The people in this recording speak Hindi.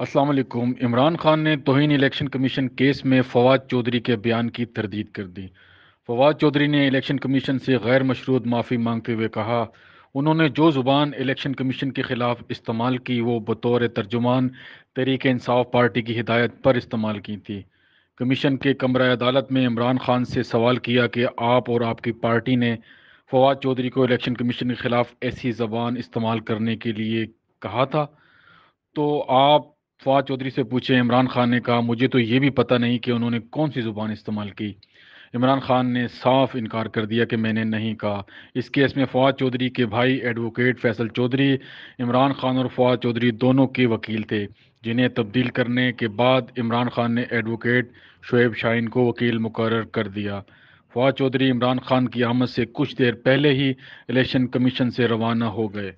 असलम इमरान खान ने तोहन इलेक्शन कमीशन केस में फवाद चौधरी के बयान की तरदीद कर दी फवाद चौधरी ने इलेक्शन कमीशन से गैर मशरूद माफ़ी मांगते हुए कहा उन्होंने जो ज़ुबान इलेक्शन कमीशन के ख़िलाफ़ इस्तेमाल की वो बतौर तर्जुमान तहरीक इंसाफ पार्टी की हिदायत पर इस्तेमाल की थी कमीशन के कमरा अदालत में इमरान खान से सवाल किया कि आप और आपकी पार्टी ने फवाद चौधरी को इलेक्शन कमीशन के ख़िलाफ़ ऐसी ज़बान इस्तेमाल करने के लिए कहा था तो आप फवाद चौधरी से पूछे इमरान खान ने कहा मुझे तो ये भी पता नहीं कि उन्होंने कौन सी ज़ुबान इस्तेमाल की इमरान खान ने साफ इनकार कर दिया कि मैंने नहीं कहा इस केस में फवाद चौधरी के भाई एडवोकेट फैसल चौधरी इमरान खान और फवाद चौधरी दोनों के वकील थे जिन्हें तब्दील करने के बाद इमरान खान ने एडवोकेट शुएब शाहीन को वकील मुकर कर दिया फवाद चौधरी इमरान खान की आमद से कुछ देर पहले ही इलेक्शन कमीशन से रवाना हो गए